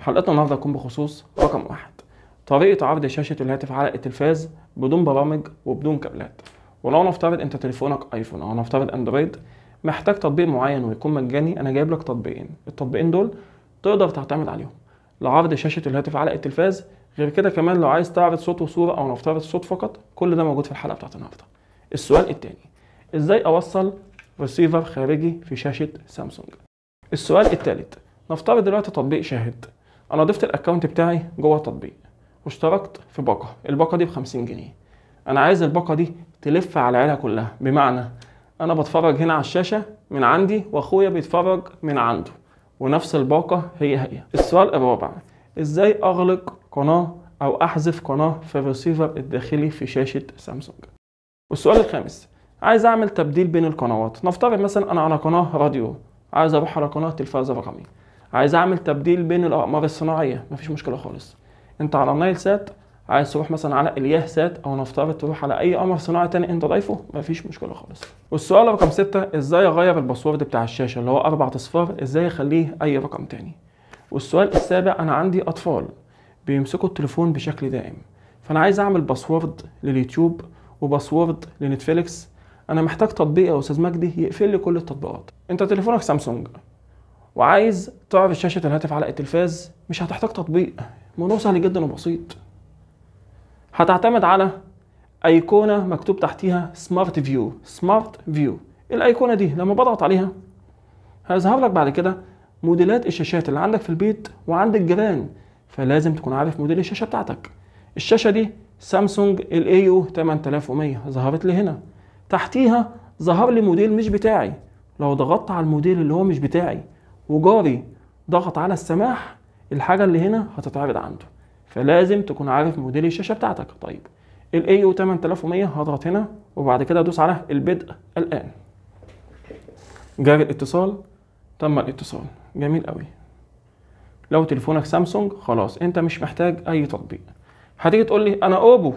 حلقتنا النهارده هتكون بخصوص رقم واحد طريقة عرض شاشة الهاتف على التلفاز بدون برامج وبدون كابلات ولو نفترض انت تليفونك ايفون او نفترض اندرويد محتاج تطبيق معين ويكون مجاني انا جايب لك تطبيقين التطبيقين دول تقدر تعتمد عليهم لعرض شاشة الهاتف على التلفاز غير كده كمان لو عايز تعرض صوت وصورة او نفترض صوت فقط كل ده موجود في الحلقة بتاعت النهارده السؤال الثاني ازاي اوصل ريسيفر خارجي في شاشة سامسونج السؤال الثالث نفترض دلوقتي تطبيق شاهد انا ضفت الاكونت بتاعي جوه التطبيق واشتركت في باقه الباقه دي ب 50 جنيه انا عايز الباقه دي تلف على العيله كلها بمعنى انا بتفرج هنا على الشاشه من عندي واخويا بيتفرج من عنده ونفس الباقه هي هي السؤال الرابع ازاي اغلق قناه او احذف قناه في الريسيفر الداخلي في شاشه سامسونج والسؤال الخامس عايز اعمل تبديل بين القنوات نفترض مثلا انا على قناه راديو عايز اروح على قناه تلفاز رقمي عايز اعمل تبديل بين الاقمار الصناعيه مفيش مشكله خالص انت على نايل سات عايز تروح مثلا على الياه سات او نفترض تروح على اي قمر صناعي تاني انت ضايفه مفيش مشكله خالص والسؤال رقم ستة ازاي اغير الباسورد بتاع الشاشه اللي هو اربع اصفار ازاي اخليه اي رقم تاني والسؤال السابع انا عندي اطفال بيمسكوا التليفون بشكل دائم فانا عايز اعمل باسورد لليوتيوب وباسورد لنتفليكس انا محتاج تطبيق يا استاذ مجدي يقفل لي كل التطبيقات انت تليفونك سامسونج وعايز تعرض شاشه الهاتف على التلفاز مش هتحتاج تطبيق الموضوع سهل جدا وبسيط هتعتمد على ايقونه مكتوب تحتيها سمارت فيو سمارت فيو الايقونه دي لما بضغط عليها هيظهر لك بعد كده موديلات الشاشات اللي عندك في البيت وعند الجيران فلازم تكون عارف موديل الشاشه بتاعتك الشاشه دي سامسونج ال اي يو 8100 ظهرت لي هنا تحتيها ظهر لي موديل مش بتاعي لو ضغطت على الموديل اللي هو مش بتاعي وجاري ضغط على السماح الحاجه اللي هنا هتتعرض عنده فلازم تكون عارف موديل الشاشه بتاعتك طيب الاي او 8100 هضغط هنا وبعد كده ادوس على البدء الان جاري الاتصال تم الاتصال جميل قوي لو تليفونك سامسونج خلاص انت مش محتاج اي تطبيق هتيجي تقول لي انا اوبو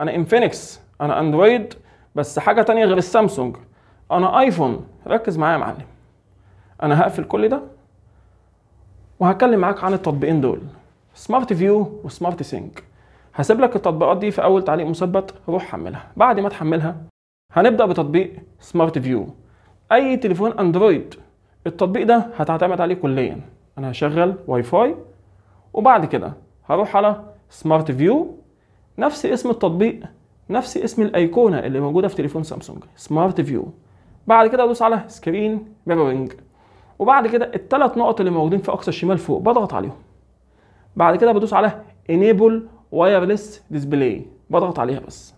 انا انفينكس انا اندرويد بس حاجه تانية غير السامسونج انا ايفون ركز معايا يا معلم انا هقفل كل ده وهتكلم معاك عن التطبيقين دول سمارت فيو وسمارت سينك هسيب لك التطبيقات دي في اول تعليق مثبت روح حملها بعد ما تحملها هنبدا بتطبيق سمارت فيو اي تليفون اندرويد التطبيق ده هتعتمد عليه كليا انا هشغل واي فاي وبعد كده هروح على سمارت فيو نفس اسم التطبيق نفس اسم الايقونه اللي موجوده في تليفون سامسونج سمارت فيو بعد كده ادوس على سكرين ميرورنج وبعد كده الثلاث نقط اللي موجودين في اقصى الشمال فوق بضغط عليهم بعد كده بدوس على انيبل وايرلس ديسبلاي بضغط عليها بس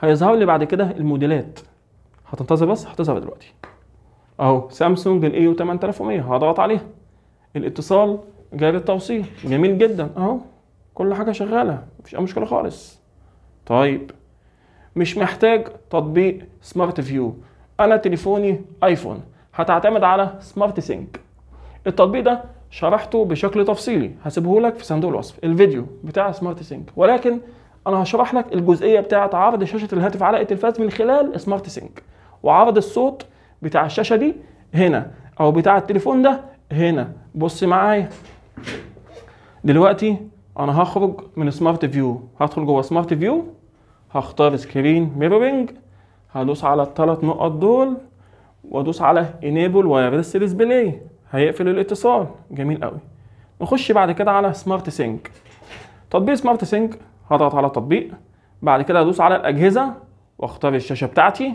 هيظهر لي بعد كده الموديلات هتنتظر بس هتظهر دلوقتي اهو سامسونج الاي 8100 هضغط عليها الاتصال جاب التوصيل جميل جدا اهو كل حاجه شغاله مفيش اي مشكله خالص طيب مش محتاج تطبيق سمارت فيو انا تليفوني ايفون هتعتمد على سمارت سينك التطبيق ده شرحته بشكل تفصيلي هسيبه لك في صندوق الوصف الفيديو بتاع سمارت سينك ولكن انا هشرح لك الجزئيه بتاعه عرض شاشه الهاتف على التلفاز من خلال سمارت سينك وعرض الصوت بتاع الشاشه دي هنا او بتاع التليفون ده هنا بص معايا دلوقتي انا هخرج من سمارت فيو هدخل جوه سمارت فيو هختار سكرين ميرورنج هدوس على الثلاث نقط دول وادوس على انيبل وايرلس ديسبلاي هيقفل الاتصال جميل قوي نخش بعد كده على سمارت سينك تطبيق سمارت سينك هضغط على التطبيق بعد كده هدوس على الاجهزه واختار الشاشه بتاعتي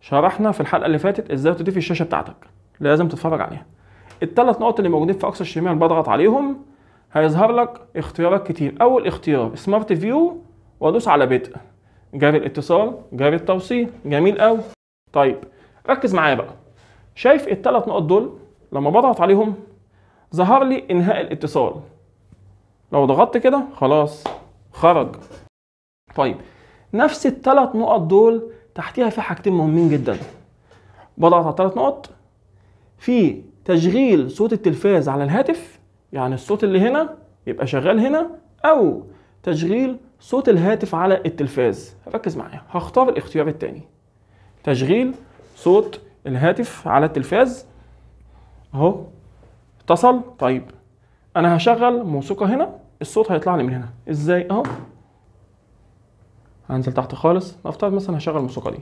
شرحنا في الحلقه اللي فاتت ازاي تضيف الشاشه بتاعتك لازم تتفرج عليها الثلاث نقط اللي موجودين في اقصى الشمال بضغط عليهم هيظهر لك اختيارات كتير اول اختيار سمارت فيو وادوس على بدء جاري الاتصال جاري التوصيل جميل قوي طيب ركز معايا بقى شايف الثلاث نقط دول لما بضغط عليهم ظهر لي انهاء الاتصال لو ضغطت كده خلاص خرج طيب نفس الثلاث نقط دول تحتيها في حاجتين مهمين جدا بضغط على الثلاث نقط في تشغيل صوت التلفاز على الهاتف يعني الصوت اللي هنا يبقى شغال هنا او تشغيل صوت الهاتف على التلفاز ركز معايا هختار الاختيار الثاني تشغيل صوت الهاتف على التلفاز اهو اتصل طيب انا هشغل موسيقى هنا الصوت هيطلع لي من هنا ازاي اهو هنزل تحت خالص نفترض مثلا هشغل الموسيقى دي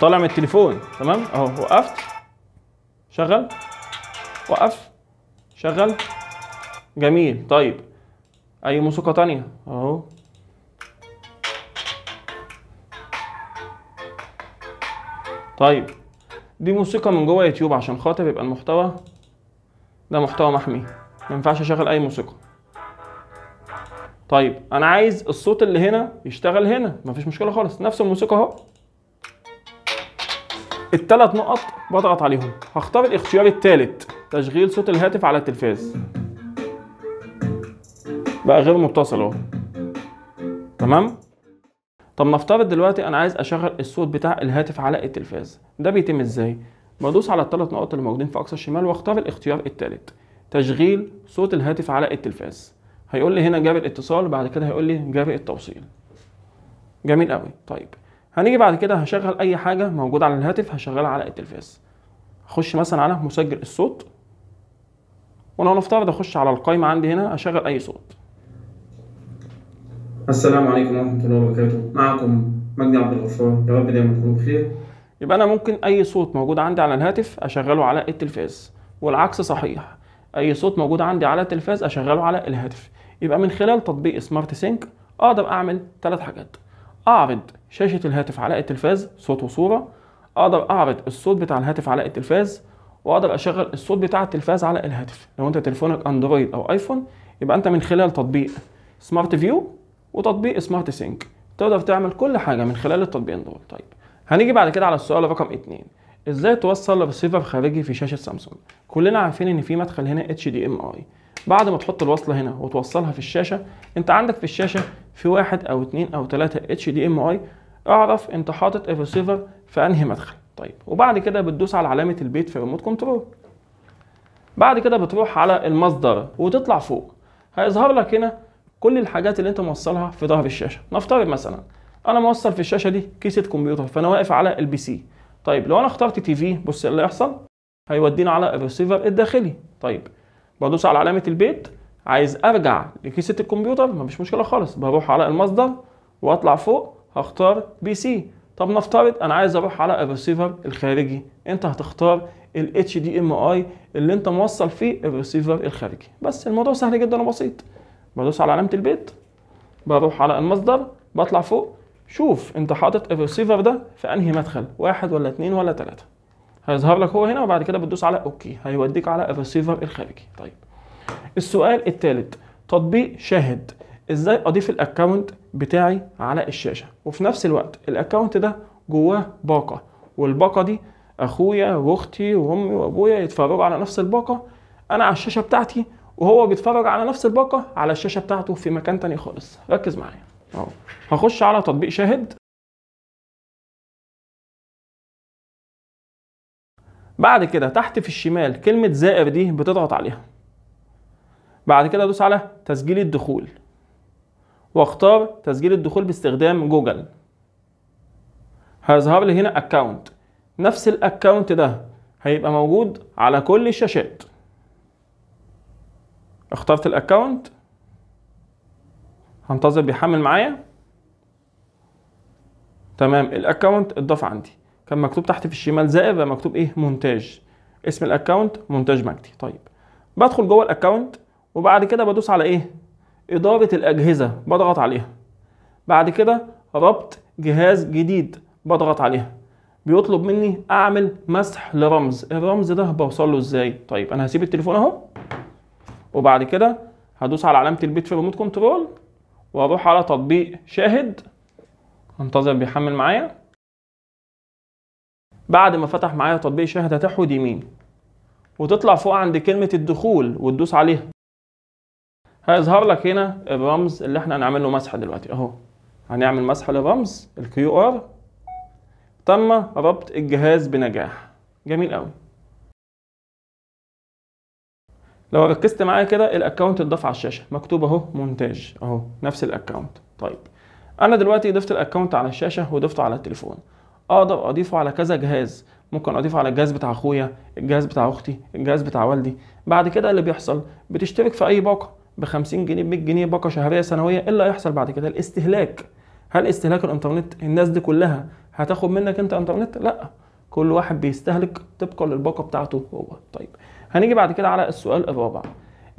طالع من التليفون تمام اهو وقفت شغل وقف شغل جميل طيب اي موسيقى تانية اهو طيب دي موسيقى من جوه يوتيوب عشان خاطر يبقى المحتوى ده محتوى محمي ما ينفعش اشغل اي موسيقى طيب انا عايز الصوت اللي هنا يشتغل هنا مفيش مشكله خالص نفس الموسيقى اهو الثلاث نقط بضغط عليهم هختار الاختيار الثالث تشغيل صوت الهاتف على التلفاز بقى غير متصل اهو تمام طب نفترض دلوقتي انا عايز اشغل الصوت بتاع الهاتف على التلفاز ده بيتم ازاي بدوس على الثلاث نقط اللي موجودين في اقصى الشمال واختار الاختيار الثالث تشغيل صوت الهاتف على التلفاز هيقول لي هنا جاب الاتصال وبعد كده هيقول لي جاب التوصيل جميل قوي طيب هنيجي بعد كده هشغل اي حاجه موجوده على الهاتف هشغلها على التلفاز اخش مثلا على مسجل الصوت ولو نفترض اخش على القائمه عندي هنا اشغل اي صوت السلام عليكم ورحمة الله وبركاته معكم مجدي عبد الغفار يا رب دايما تكونوا بخير يبقى أنا ممكن أي صوت موجود عندي على الهاتف أشغله على التلفاز والعكس صحيح أي صوت موجود عندي على التلفاز أشغله على الهاتف يبقى من خلال تطبيق سمارت سينك أقدر أعمل ثلاث حاجات أعرض شاشة الهاتف على التلفاز صوت وصورة أقدر أعرض الصوت بتاع الهاتف على التلفاز واقدر اشغل الصوت بتاع التلفاز على الهاتف لو انت تليفونك اندرويد او ايفون يبقى انت من خلال تطبيق سمارت فيو وتطبيق سمارت سينك تقدر تعمل كل حاجه من خلال التطبيقين دول طيب هنيجي بعد كده على السؤال رقم 2 ازاي توصل ريسيفر خارجي في شاشه سامسونج كلنا عارفين ان في مدخل هنا اتش دي ام اي بعد ما تحط الوصله هنا وتوصلها في الشاشه انت عندك في الشاشه في واحد او اتنين او تلاتة اتش دي ام اي اعرف انت حاطط إيه الريسيفر في انهي مدخل طيب وبعد كده بتدوس على علامه البيت في ريموت كنترول بعد كده بتروح على المصدر وتطلع فوق هيظهر لك هنا كل الحاجات اللي انت موصلها في ظهر الشاشه نفترض مثلا انا موصل في الشاشه دي كيسه كمبيوتر فانا واقف على البي سي طيب لو انا اخترت تي في بص إيه اللي هيحصل هيودينا على الريسيفر الداخلي طيب بدوس على علامه البيت عايز ارجع لكيسه الكمبيوتر مفيش مشكله خالص بروح على المصدر واطلع فوق هختار بي سي طب نفترض انا عايز اروح على الريسيفر الخارجي انت هتختار ال HDMI اللي انت موصل فيه الريسيفر الخارجي بس الموضوع سهل جدا وبسيط بدوس على علامه البيت بروح على المصدر بطلع فوق شوف انت حاطط الريسيفر ده في انهي مدخل واحد ولا اتنين ولا تلاته هيظهر لك هو هنا وبعد كده بتدوس على اوكي هيوديك على الريسيفر الخارجي طيب السؤال الثالث تطبيق شاهد ازاي اضيف الاكونت بتاعي على الشاشه وفي نفس الوقت الاكونت ده جواه باقه والباقه دي اخويا واختي وامي وابويا يتفرجوا على نفس الباقه انا على الشاشه بتاعتي وهو بيتفرج على نفس الباقه على الشاشه بتاعته في مكان تاني خالص ركز معايا اهو هخش على تطبيق شاهد بعد كده تحت في الشمال كلمه زائر دي بتضغط عليها بعد كده ادوس على تسجيل الدخول واختار تسجيل الدخول باستخدام جوجل هيظهر لي هنا اكونت نفس الاكونت ده هيبقى موجود على كل الشاشات اخترت الاكونت هنتظر بيحمل معايا تمام الاكونت اتضاف عندي كان مكتوب تحت في الشمال زائد بقى مكتوب ايه مونتاج اسم الاكونت مونتاج مجدي طيب بدخل جوه الاكونت وبعد كده بدوس على ايه اداره الاجهزه بضغط عليها بعد كده ربط جهاز جديد بضغط عليها بيطلب مني اعمل مسح لرمز الرمز ده بوصله ازاي طيب انا هسيب التليفون اهو وبعد كده هدوس على علامه البيت في الريموت كنترول واروح على تطبيق شاهد انتظر بيحمل معايا بعد ما فتح معايا تطبيق شاهد هتحود يمين وتطلع فوق عند كلمه الدخول وتدوس عليها هيظهر لك هنا الرمز اللي احنا هنعمل له مسح دلوقتي اهو هنعمل مسح للرمز الكيو ار تم ربط الجهاز بنجاح جميل قوي لو ركزت معايا كده الاكونت اتضاف على الشاشه مكتوب اهو مونتاج اهو نفس الاكونت طيب انا دلوقتي ضفت الاكونت على الشاشه وضفته على التليفون اقدر اضيفه على كذا جهاز ممكن اضيفه على الجهاز بتاع اخويا الجهاز بتاع اختي الجهاز بتاع والدي بعد كده اللي بيحصل بتشترك في اي باقه ب 50 جنيه ب 100 جنيه باقه شهريه سنويه ايه اللي هيحصل بعد كده الاستهلاك هل استهلاك الانترنت الناس دي كلها هتاخد منك انت انترنت لا كل واحد بيستهلك طبقا للباقه بتاعته هو طيب هنيجي بعد كده على السؤال الرابع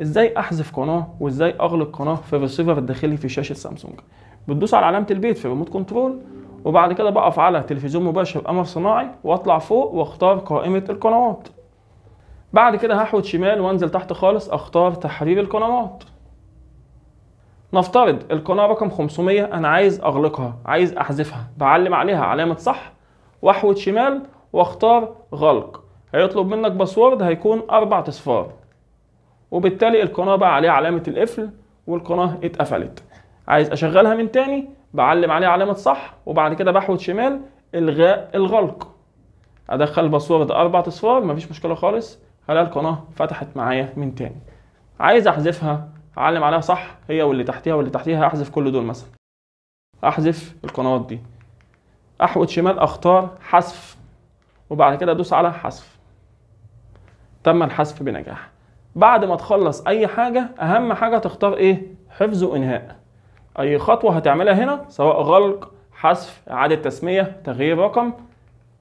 ازاي احذف قناه وازاي اغلق قناه في الريسيفر الداخلي في شاشه سامسونج بتدوس على علامه البيت في ريموت كنترول وبعد كده بقف على تلفزيون مباشر قمر صناعي واطلع فوق واختار قائمه القنوات بعد كده هحوط شمال وانزل تحت خالص اختار تحرير القنوات نفترض القناه رقم 500 انا عايز اغلقها عايز احذفها بعلم عليها علامه صح واحوط شمال واختار غلق هيطلب منك باسورد هيكون اربع اصفار وبالتالي القناه بقى عليها علامه القفل والقناه اتقفلت عايز اشغلها من تاني بعلم عليها علامه صح وبعد كده بحوت شمال الغاء الغلق ادخل باسورد اربع اصفار مفيش مشكله خالص هلاقي القناه فتحت معايا من تاني عايز احذفها اعلم عليها صح هي واللي تحتيها واللي تحتيها احذف كل دول مثلا احذف القنوات دي احوط شمال اختار حذف وبعد كده ادوس على حذف تم الحذف بنجاح بعد ما تخلص اي حاجه اهم حاجه تختار ايه حفظ وانهاء اي خطوه هتعملها هنا سواء غلق حذف اعاده تسميه تغيير رقم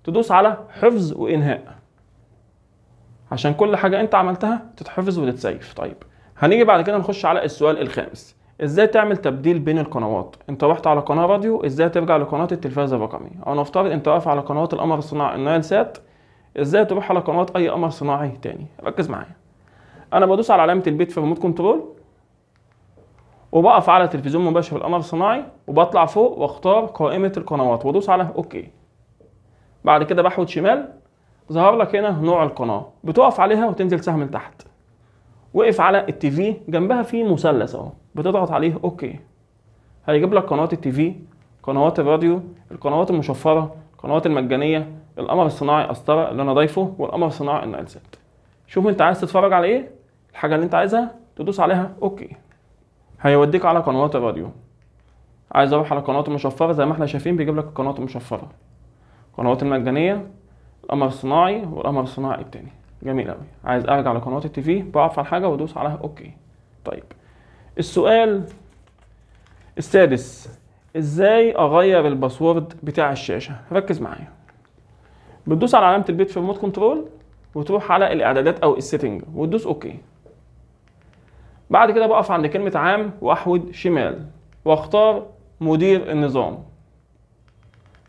تدوس على حفظ وانهاء عشان كل حاجه انت عملتها تتحفظ وتتسيف طيب هنيجي بعد كده نخش على السؤال الخامس ازاي تعمل تبديل بين القنوات انت رحت على قناه راديو ازاي ترجع لقناه التلفاز الرقمي او نفترض انت واقف على قنوات القمر الصناعي النايل سات ازاي تروح على قنوات اي قمر صناعي تاني ركز معايا انا بدوس على علامه البيت في ريموت كنترول وبقف على تلفزيون مباشر القمر الصناعي وبطلع فوق واختار قائمه القنوات وادوس على اوكي بعد كده بحود شمال ظهر لك هنا نوع القناه بتقف عليها وتنزل سهم لتحت وقف على التي في جنبها في مثلث اهو بتضغط عليه اوكي هيجيب لك قنوات التي في قنوات الراديو القنوات المشفره القنوات المجانيه القمر الصناعي قسطره اللي انا ضايفه والقمر الصناعي ان الزد شوف انت عايز تتفرج على ايه الحاجه اللي انت عايزها تدوس عليها اوكي هيوديك على قنوات الراديو عايز اروح على قنوات المشفرة زي ما احنا شايفين بيجيب لك القنوات المشفره القنوات المجانيه القمر الصناعي والقمر الصناعي التاني جميل قوي عايز ارجع لقنوات التي في بقف على حاجه وادوس عليها اوكي طيب السؤال السادس ازاي اغير الباسورد بتاع الشاشه ركز معايا بتدوس على علامه البيت في الريموت كنترول وتروح على الاعدادات او السيتنج وتدوس اوكي بعد كده بقف عند كلمه عام واحود شمال واختار مدير النظام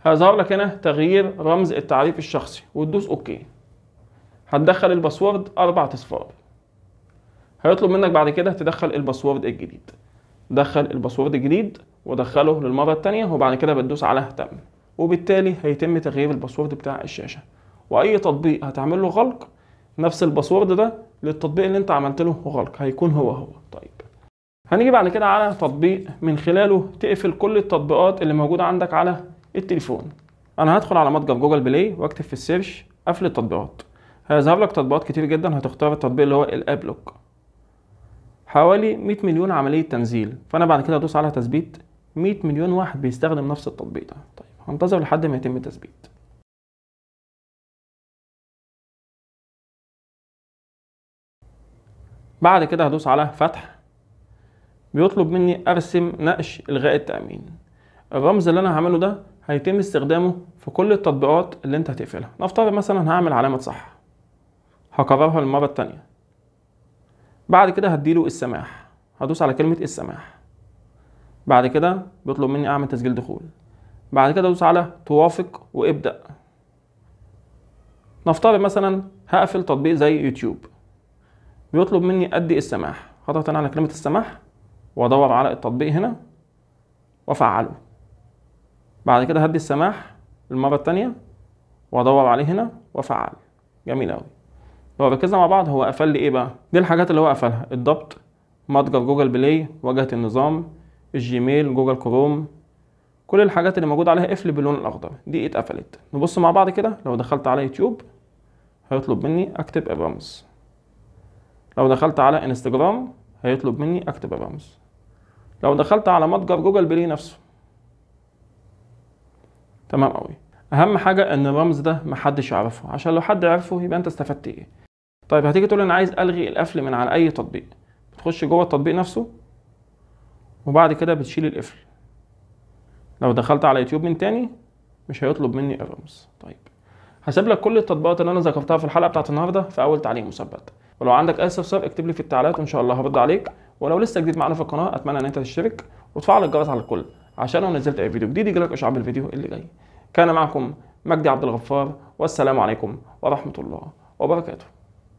هيظهر لك هنا تغيير رمز التعريف الشخصي وتدوس اوكي هتدخل الباسورد اربع اصفار هيطلب منك بعد كده تدخل الباسورد الجديد دخل الباسورد الجديد ودخله للمره الثانيه وبعد كده بتدوس على تم وبالتالي هيتم تغيير الباسورد بتاع الشاشه واي تطبيق هتعمل له غلق نفس الباسورد ده للتطبيق اللي انت عملت له غلق هيكون هو هو طيب هنيجي بعد كده على تطبيق من خلاله تقفل كل التطبيقات اللي موجوده عندك على التليفون انا هدخل على متجر جوجل بلاي واكتب في السيرش قفل التطبيقات هيظهر لك تطبيقات كتير جدا هتختار التطبيق اللي هو الابلوك حوالي 100 مليون عمليه تنزيل فانا بعد كده ادوس على تثبيت 100 مليون واحد بيستخدم نفس التطبيق ده هنتظر لحد ما يتم التثبيت بعد كده هدوس على فتح بيطلب مني ارسم نقش الغاء التامين الرمز اللي انا هعمله ده هيتم استخدامه في كل التطبيقات اللي انت هتقفلها نفترض مثلا هعمل علامه صح هكررها للمره التانيه بعد كده هديله السماح هدوس على كلمه السماح بعد كده بيطلب مني اعمل تسجيل دخول بعد كده ادوس على توافق وابدأ نفترض مثلا هقفل تطبيق زي يوتيوب بيطلب مني ادي السماح هضغط انا على كلمة السماح وادور على التطبيق هنا وافعله بعد كده هدي السماح المرة التانية وادور عليه هنا وافعل جميل اوي لو ركزنا مع بعض هو قفل لي ايه بقى دي الحاجات اللي هو قفلها الضبط متجر جوجل بلاي واجهة النظام الجيميل جوجل كروم كل الحاجات اللي موجود عليها قفل باللون الاخضر دي اتقفلت نبص مع بعض كده لو دخلت على يوتيوب هيطلب مني اكتب الرمز لو دخلت على انستجرام هيطلب مني اكتب الرمز لو دخلت على متجر جوجل بلاي نفسه تمام قوي اهم حاجه ان الرمز ده محدش يعرفه عشان لو حد عرفه يبقى انت استفدت ايه طيب هتيجي تقول انا عايز الغي القفل من على اي تطبيق بتخش جوه التطبيق نفسه وبعد كده بتشيل القفل لو دخلت على يوتيوب من تاني مش هيطلب مني الرمز طيب هسيب لك كل التطبيقات اللي انا ذكرتها في الحلقه بتاعت النهارده في اول تعليق مثبت ولو عندك اي استفسار اكتب لي في التعليقات وان شاء الله هرد عليك ولو لسه جديد معانا في القناه اتمنى ان انت تشترك وتفعل الجرس على الكل عشان لو نزلت اي فيديو جديد يجيلك اشعار بالفيديو اللي جاي كان معكم مجدي عبد الغفار والسلام عليكم ورحمه الله وبركاته